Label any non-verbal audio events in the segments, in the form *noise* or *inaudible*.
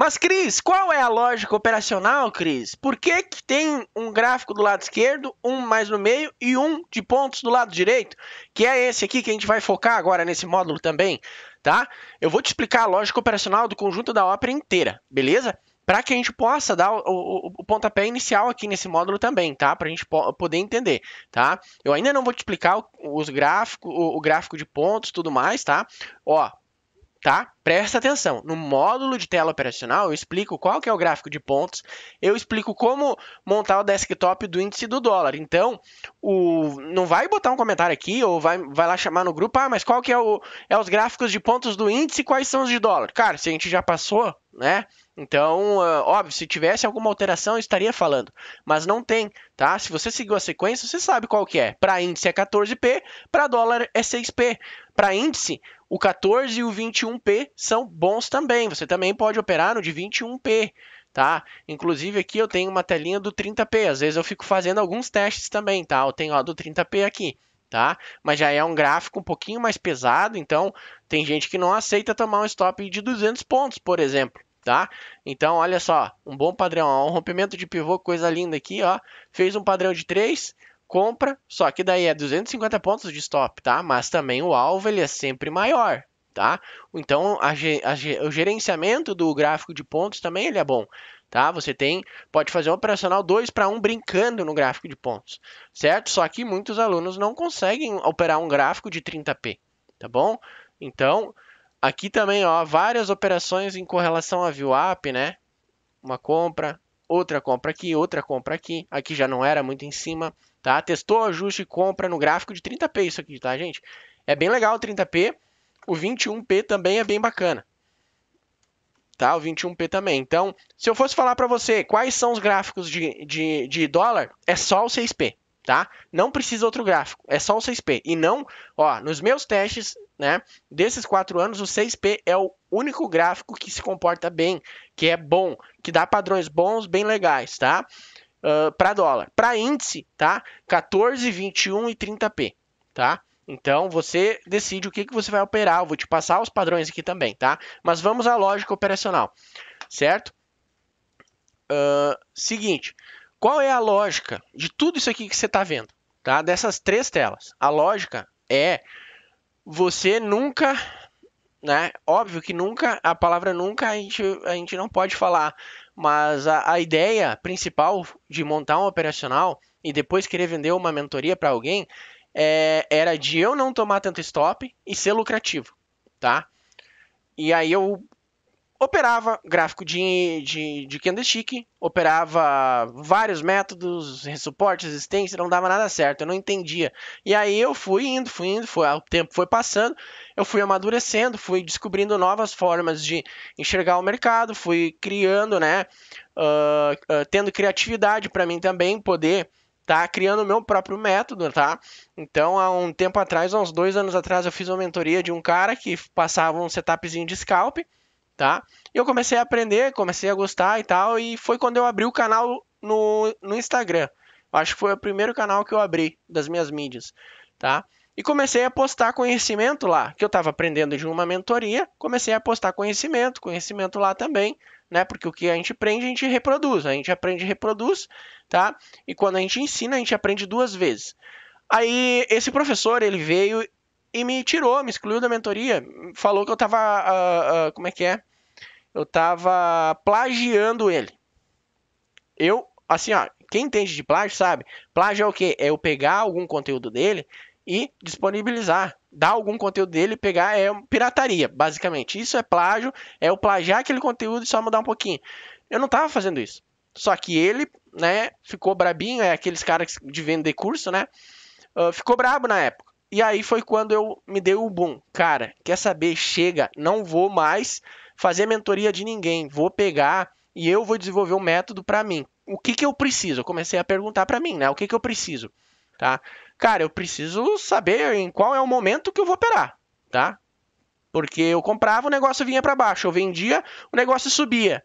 Mas, Cris, qual é a lógica operacional, Cris? Por que, que tem um gráfico do lado esquerdo, um mais no meio e um de pontos do lado direito? Que é esse aqui que a gente vai focar agora nesse módulo também, tá? Eu vou te explicar a lógica operacional do conjunto da ópera inteira, beleza? Para que a gente possa dar o, o, o, pontapé inicial aqui nesse módulo também, tá? Para a gente po poder entender, tá? Eu ainda não vou te explicar os gráficos, o, o gráfico de pontos, tudo mais, tá? Ó, tá? Presta atenção. No módulo de tela operacional, eu explico qual que é o gráfico de pontos, eu explico como montar o desktop do índice do dólar. Então, o não vai botar um comentário aqui ou vai, vai lá chamar no grupo, ah, mas qual que é, o, é os gráficos de pontos do índice, quais são os de dólar? Cara, se a gente já passou, né? Então, ah, óbvio, se tivesse alguma alteração, eu estaria falando. Mas não tem, tá? Se você seguiu a sequência, você sabe qual que é. Para índice é 14P, para dólar é 6P. Para índice, o 14 e o 21P são bons também. Você também pode operar no de 21P, tá? Inclusive aqui eu tenho uma telinha do 30P. Às vezes eu fico fazendo alguns testes também, tá? Eu tenho a do 30P aqui tá? Mas já é um gráfico um pouquinho mais pesado, então tem gente que não aceita tomar um stop de 200 pontos, por exemplo, tá? Então, olha só, um bom padrão, ó, um rompimento de pivô, coisa linda aqui, ó. Fez um padrão de 3, compra, só que daí é 250 pontos de stop, tá? Mas também o alvo ele é sempre maior, tá? Então, a, a, o gerenciamento do gráfico de pontos também ele é bom. Tá? Você tem, pode fazer um operacional 2 para 1 brincando no gráfico de pontos, certo? Só que muitos alunos não conseguem operar um gráfico de 30p, tá bom? Então, Aqui também, ó, várias operações em correlação a VWAP, né? Uma compra, outra compra aqui, outra compra aqui. Aqui já não era muito em cima, tá? Testou ajuste e compra no gráfico de 30p isso aqui, tá, gente? É bem legal o 30p. O 21p também é bem bacana. Tá? O 21p também. Então, se eu fosse falar para você quais são os gráficos de, de, de dólar, é só o 6p tá? Não precisa outro gráfico, é só o 6P. E não, ó, nos meus testes, né, desses quatro anos, o 6P é o único gráfico que se comporta bem, que é bom, que dá padrões bons, bem legais, tá? Uh, ah, para dólar. Para índice, tá? 14, 21 e 30p, tá? Então você decide o que, que você vai operar. Eu vou te passar os padrões aqui também, tá? Mas vamos à lógica operacional, certo? Uh, seguinte, qual é a lógica de tudo isso aqui que você está vendo? Tá? Dessas três telas. A lógica é você nunca. Né? Óbvio que nunca, a palavra nunca a gente, a gente não pode falar, mas a, a ideia principal de montar um operacional e depois querer vender uma mentoria para alguém é, era de eu não tomar tanto stop e ser lucrativo, tá? E aí eu operava gráfico de, de, de candlestick, operava vários métodos, suporte, resistência, não dava nada certo, eu não entendia. E aí eu fui indo, fui indo, foi, o tempo foi passando, eu fui amadurecendo, fui descobrindo novas formas de enxergar o mercado, fui criando, né, uh, uh, tendo criatividade para mim também poder tá criando o meu próprio método, tá? Então, há um tempo atrás, uns dois anos atrás, eu fiz uma mentoria de um cara que passava um setupzinho de scalp, tá? E eu comecei a aprender, comecei a gostar e tal, e foi quando eu abri o canal no, no Instagram. Acho que foi o primeiro canal que eu abri das minhas mídias, tá? E comecei a postar conhecimento lá, que eu estava aprendendo de uma mentoria, comecei a postar conhecimento, conhecimento lá também, né? Porque o que a gente aprende, a gente reproduz, a gente aprende e reproduz, tá? E quando a gente ensina, a gente aprende duas vezes. Aí esse professor, ele veio e me tirou, me excluiu da mentoria. Falou que eu tava. Uh, uh, como é que é? Eu tava plagiando ele. Eu, assim, ó, quem entende de plágio sabe. Plágio é o quê? É eu pegar algum conteúdo dele e disponibilizar. Dar algum conteúdo dele e pegar é pirataria, basicamente. Isso é plágio, é eu plagiar aquele conteúdo e só mudar um pouquinho. Eu não tava fazendo isso. Só que ele, né, ficou brabinho, é aqueles caras de vender curso, né? Uh, ficou brabo na época. E aí foi quando eu me dei o boom. Cara, quer saber? Chega, não vou mais fazer mentoria de ninguém. Vou pegar e eu vou desenvolver um método para mim. O que que eu preciso? Eu comecei a perguntar para mim, né? O que que eu preciso? Tá? Cara, eu preciso saber em qual é o momento que eu vou operar, tá? Porque eu comprava, o negócio vinha para baixo. Eu vendia, o negócio subia.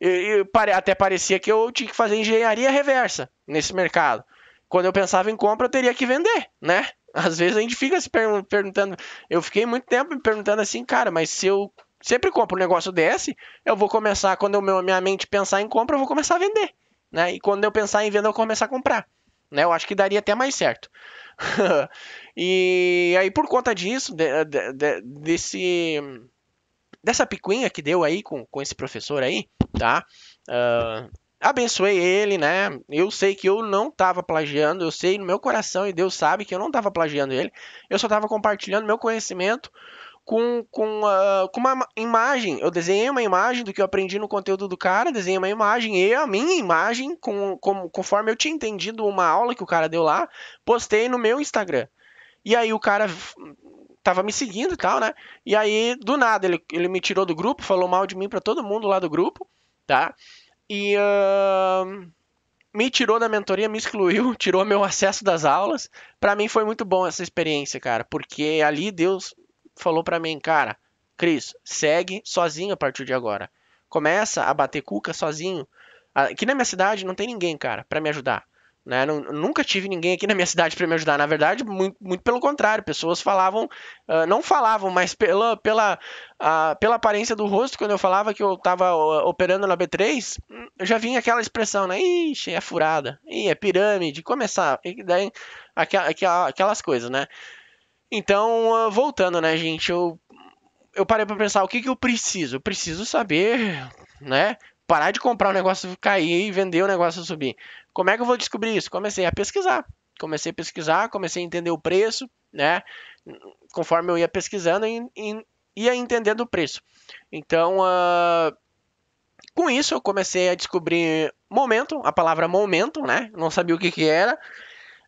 Eu, eu, até parecia que eu tinha que fazer engenharia reversa nesse mercado. Quando eu pensava em compra, eu teria que vender, né? Às vezes a gente fica se perguntando. Eu fiquei muito tempo me perguntando assim, cara, mas se eu sempre compro um negócio desse, eu vou começar, quando eu, minha mente pensar em compra, eu vou começar a vender. Né? E quando eu pensar em venda, eu vou começar a comprar. Né? Eu acho que daria até mais certo. *laughs* e aí, por conta disso, de, de, de, desse dessa picuinha que deu aí com, com esse professor aí, tá? Uh, abençoei ele, né? Eu sei que eu não estava plagiando, eu sei no meu coração e Deus sabe que eu não estava plagiando ele. Eu só estava compartilhando meu conhecimento com, com, uh, com uma imagem. Eu desenhei uma imagem do que eu aprendi no conteúdo do cara, desenhei uma imagem e a minha imagem, com, com, conforme eu tinha entendido uma aula que o cara deu lá, postei no meu Instagram. E aí o cara tava me seguindo e tal, né? E aí, do nada, ele, ele me tirou do grupo, falou mal de mim para todo mundo lá do grupo, tá? e uh, me tirou da mentoria, me excluiu, *laughs* tirou meu acesso das aulas. Para mim foi muito bom essa experiência, cara, porque ali Deus falou para mim, cara, Cris, segue sozinho a partir de agora. Começa a bater cuca sozinho. Aqui na minha cidade não tem ninguém, cara, para me ajudar. Né? Nunca tive ninguém aqui na minha *laughs* cidade para me ajudar. Na verdade, muito, muito pelo contrário, pessoas falavam, uh, não falavam, mas pela, pela, uh, pela aparência do rosto, quando eu falava que eu estava ah, operando na B3, hum, eu já vinha aquela expressão, né? Ixi, é furada, Ih, é pirâmide, começar, é e daí, aquelas coisas, né? Então, uh, voltando, né, gente, eu, eu parei para pensar o que, que eu preciso. Eu preciso saber, né? parar de comprar o negócio cair e vender o negócio subir. Como é que eu vou descobrir isso? Comecei a pesquisar. Comecei a pesquisar, comecei a entender o preço, né? Conforme eu ia pesquisando, ia entendendo o preço. Então, uh, com isso, eu comecei a descobrir momento, a palavra momento, né? Não sabia o que, que era,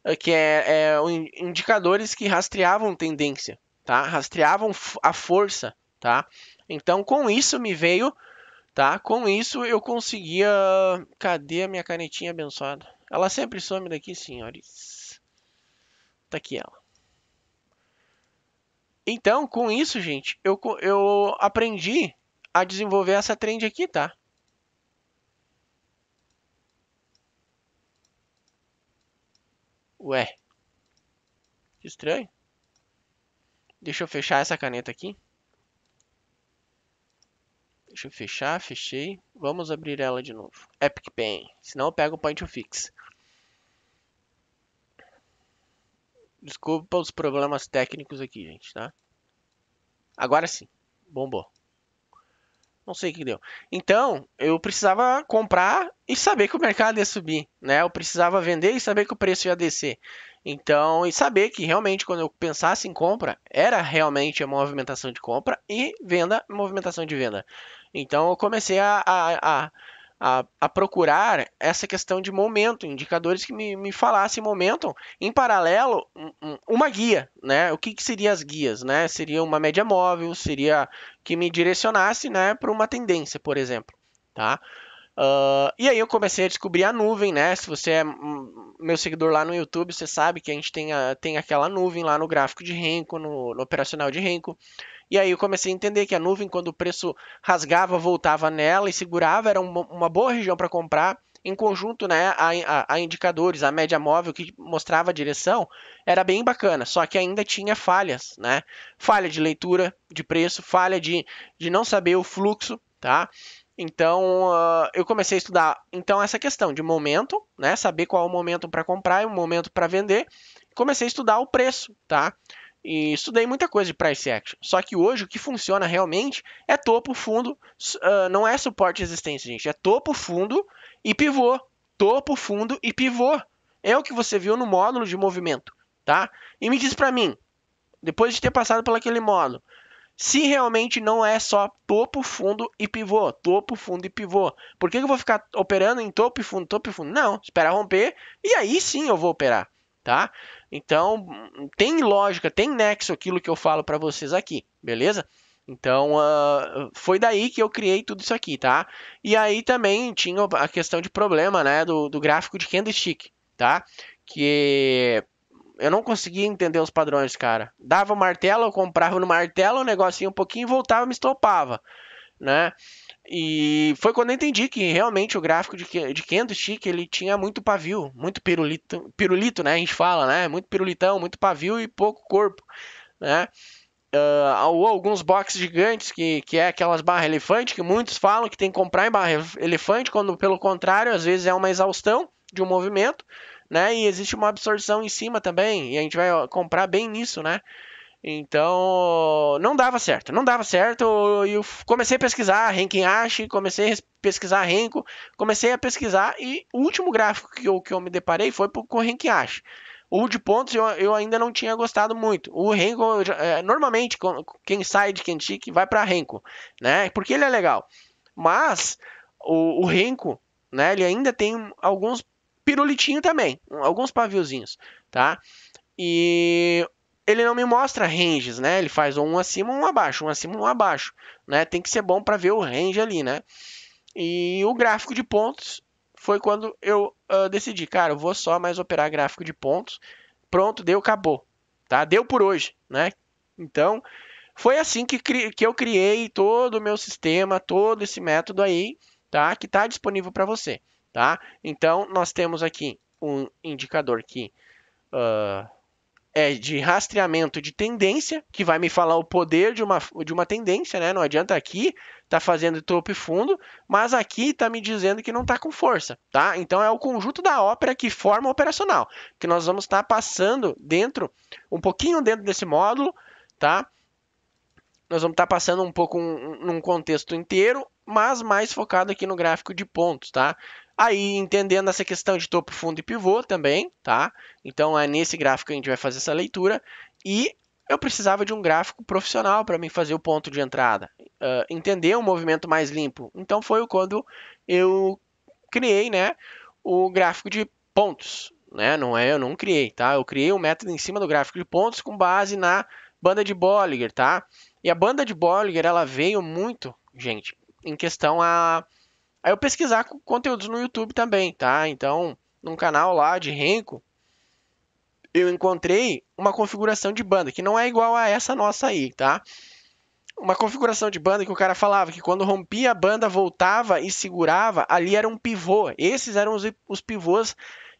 ah, que é, é indicadores que rastreavam tendência, tá? Rastreavam a força, tá? Então, com isso me veio Tá? Com isso eu conseguia... Cadê a minha canetinha abençoada? Ela sempre some daqui, senhores. Tá aqui ela. Então, com isso, gente, eu, eu aprendi a desenvolver essa trend aqui, tá? Ué. Que estranho. Deixa eu fechar essa caneta aqui. Deixa eu fechar, fechei. Vamos abrir ela de novo. Epic Pain, senão eu pego o Point of Fix. Desculpa os problemas técnicos aqui, gente, tá? Agora sim, bombou. Não sei o que deu. Então, eu precisava comprar e saber que o mercado ia subir, né? Eu precisava vender e saber que o preço ia descer. Então, e saber que realmente quando eu pensasse em compra, era realmente a movimentação de compra e venda, movimentação de venda. Então, eu comecei a, a, a, a procurar essa questão de momento, indicadores que me, me falassem momento, em paralelo, uma guia, né? O que, que seriam as guias, né? Seria uma média móvel, seria que me direcionasse né, para uma tendência, por exemplo, tá? Uh, e aí eu comecei a descobrir a nuvem, né? Se você é meu seguidor lá no YouTube, você sabe que a gente tem, a, tem aquela nuvem lá no gráfico de renco, no, no operacional de renco. E aí eu comecei a entender que a nuvem, quando o preço rasgava, voltava nela e segurava, era uma, uma boa região para comprar. Em conjunto, né, a, a, a, indicadores, a média móvel que mostrava a direção, era bem bacana, só que ainda tinha falhas, né? Falha de leitura de preço, falha de, de não saber o fluxo, tá? Então, uh, eu comecei a estudar. Então, essa questão de momento, né? Saber qual é o momento para comprar e o momento para vender. Comecei a estudar o preço, tá? E estudei muita coisa de price action. Só que hoje o que funciona realmente é topo, fundo, uh, não é suporte e resistência, gente. É topo, fundo e pivô. Topo, fundo e pivô. É o que você viu no módulo de movimento, tá? E me diz para mim, depois de ter passado por aquele módulo, se realmente não é só topo, fundo e pivô, topo, fundo e pivô. Por que eu vou ficar operando em topo e fundo, topo e fundo? Não, espera romper e aí sim eu vou operar, tá? Então, tem lógica, tem nexo aquilo que eu falo para vocês aqui, beleza? Então, uh, foi daí que eu criei tudo isso aqui, tá? E aí também tinha a questão de problema, né, do, do gráfico de candlestick, tá? Que eu não conseguia entender os padrões, cara. Dava o martelo, eu comprava no martelo, o negocinho um pouquinho, voltava, me estopava, né? E foi quando eu entendi que realmente o gráfico de, de Kendo ele tinha muito pavio, muito pirulito, pirulito, né? A gente fala, né? Muito pirulitão, muito pavio e pouco corpo, né? Uh, ou alguns boxes gigantes, que, que é aquelas barra elefante, que muitos falam que tem que comprar em barra elefante, quando pelo contrário, às vezes é uma exaustão de um movimento, né? E existe uma absorção em cima também, e a gente vai comprar bem nisso, né? Então, não dava certo, não dava certo. E eu comecei a pesquisar Renkin comecei a pesquisar Renko, comecei a pesquisar e o último gráfico que eu, que eu me deparei foi com Renkin Ashi. O de pontos eu, eu ainda não tinha gostado muito. O Renko, é, normalmente, quem sai de Kenshiki vai para Renko, né? Porque ele é legal. Mas o, o Renko, né, ele ainda tem alguns pirulitinho também, alguns paviozinhos, tá? E ele não me mostra ranges, né? Ele faz um acima, um abaixo, um acima, um abaixo, né? Tem que ser bom para ver o range ali, né? E o gráfico de pontos foi quando eu uh, decidi, cara, eu vou só mais operar gráfico de pontos. Pronto, deu, acabou, tá? Deu por hoje, né? Então, foi assim que, que eu criei todo o meu sistema, todo esse método aí, tá? Que está disponível para você. Tá? Então, nós temos aqui um indicador que uh, é de rastreamento de tendência, que vai me falar o poder de uma, de uma tendência, né? Não adianta aqui tá fazendo topo fundo, mas aqui tá me dizendo que não tá com força, tá? Então é o conjunto da ópera que forma operacional, que nós vamos estar tá passando dentro, um pouquinho dentro desse módulo, tá? Nós vamos estar tá passando um pouco um, num contexto inteiro, mas mais focado aqui no gráfico de pontos, tá? Aí, entendendo essa questão de topo, fundo e pivô também, tá? Então, é nesse gráfico que a gente vai fazer essa leitura. E eu precisava de um gráfico profissional para mim fazer o ponto de entrada, uh, entender um movimento mais limpo. Então, foi quando eu criei né, o gráfico de pontos. Né? Não é, eu não criei, tá? Eu criei um método em cima do gráfico de pontos com base na banda de Bollinger, tá? E a banda de Bollinger, ela veio muito, gente, em questão a... À Aí eu pesquisar conteúdos no YouTube também, tá? Então, num canal lá de Renko, eu encontrei uma configuração de banda que não é igual a essa nossa aí, tá? Uma configuração de banda que o cara falava que quando rompia a banda voltava e segurava, ali era um pivô. Esses eram os, os pivôs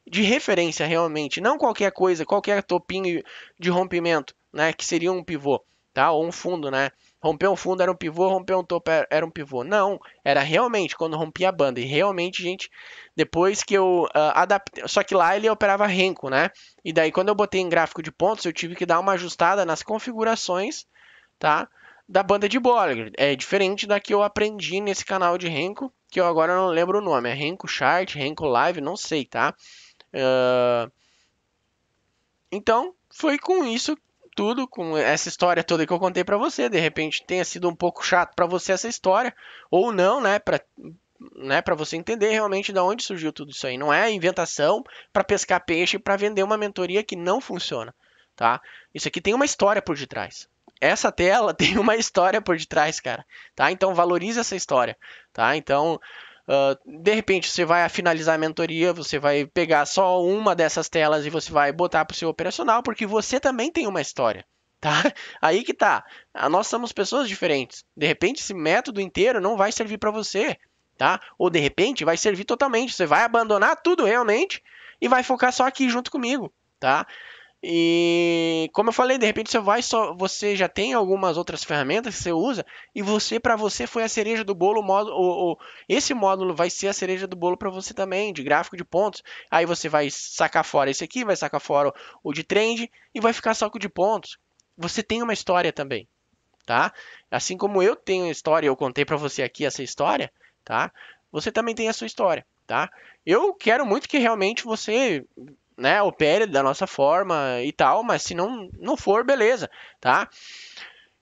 de referência realmente, não qualquer coisa, qualquer topinho de rompimento, né, que seria um pivô, tá? Ou um fundo, né? Romper um fundo era um pivô, romper um topo era um pivô. Não, era realmente quando rompia a banda. E realmente, gente, depois que eu uh, ah, adaptei. Só que lá ele operava renco, né? E daí, quando eu botei em gráfico de pontos, eu tive que dar uma ajustada nas configurações, tá? Da banda de Bollinger. É diferente da que eu aprendi nesse canal de renco, que eu agora não lembro o nome. É renco chart, renco live, não sei, tá? Uh... Então, foi com isso tudo com essa história toda que eu contei para você. De repente tenha sido um pouco chato para você essa história ou não, né, para né, para você entender realmente de onde surgiu tudo isso aí. Não é inventação para pescar peixe para vender uma mentoria que não funciona, tá? Isso aqui tem uma história por detrás. Essa tela *laughs* tem uma história por detrás, cara, tá? Então valorize essa história, tá? Então ah, de repente, você vai finalizar a mentoria, você vai pegar só uma dessas telas e você vai botar para o seu operacional, porque você também tem uma história. Tá? *laughs* Aí que tá. Ah, nós somos pessoas diferentes. De repente, esse método inteiro não vai servir para você. Tá? Ou de repente vai servir totalmente. Você vai abandonar tudo realmente e vai focar só aqui junto comigo. Tá? E como eu falei, de repente você vai só, você já tem algumas outras ferramentas que você usa e você para você foi a cereja do bolo, o o, o, esse módulo vai ser a cereja do bolo para você também, de gráfico de pontos. Aí você vai sacar fora esse aqui, vai sacar fora o, o de trend e vai ficar só com o de pontos. Você tem uma história também, tá? Assim como eu tenho história, eu contei para você aqui essa história, tá? Você também tem a sua história, tá? Eu quero muito que realmente você né, opere da nossa forma e tal, mas se não, não for, beleza, tá?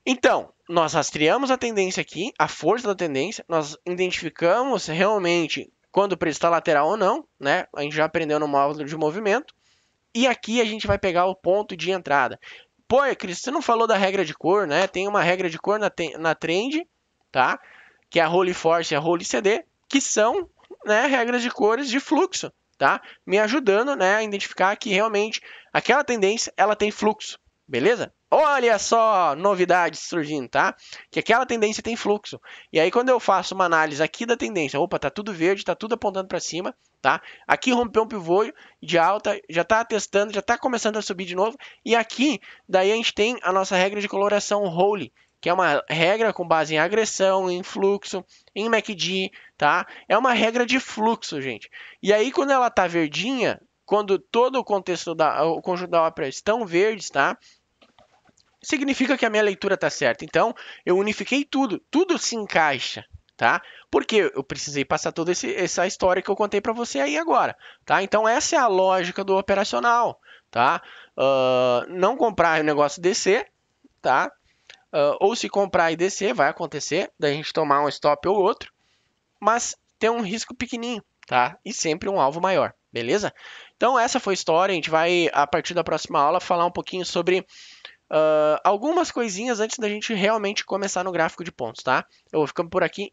Então, nós rastreamos a tendência aqui, a força da tendência, nós identificamos realmente quando o preço está lateral ou não, né? A gente já aprendeu no módulo de movimento. E aqui a gente vai pegar o ponto de entrada. Pô, Cris, você não falou da regra de cor, né? Tem uma regra de cor na, na trend, tá? Que é a Holy Force e a Holy CD, que são né, regras de cores de fluxo, tá? Me ajudando, né, a identificar que realmente aquela tendência, ela tem fluxo, beleza? Olha só, novidade surgindo, tá? Que aquela tendência tem fluxo. E aí quando eu faço uma análise aqui da tendência, opa, tá tudo verde, tá tudo apontando para cima, tá? Aqui rompeu um pivô de alta, já tá testando, já tá começando a subir de novo. E aqui, daí a gente tem a nossa regra de coloração holy que é uma regra com base em agressão, em fluxo, em MACD, tá? É uma regra de fluxo, gente. E aí, quando ela tá verdinha, quando todo o contexto da o conjunto da ópera estão verdes, tá? Significa que a minha leitura tá certa. Então, eu unifiquei tudo, tudo se encaixa, tá? Porque eu precisei passar toda essa história que eu contei para você aí agora, tá? Então essa é a lógica do operacional, tá? Uh, não comprar o negócio descer, tá? Uh, ou se comprar e descer, vai acontecer, da gente tomar um stop ou outro, mas tem um risco pequenininho, tá? E sempre um alvo maior, beleza? Então essa foi a história, a gente vai, a partir da próxima aula, falar um pouquinho sobre uh, algumas coisinhas antes da gente realmente começar no gráfico de pontos, tá? Eu vou ficando por aqui.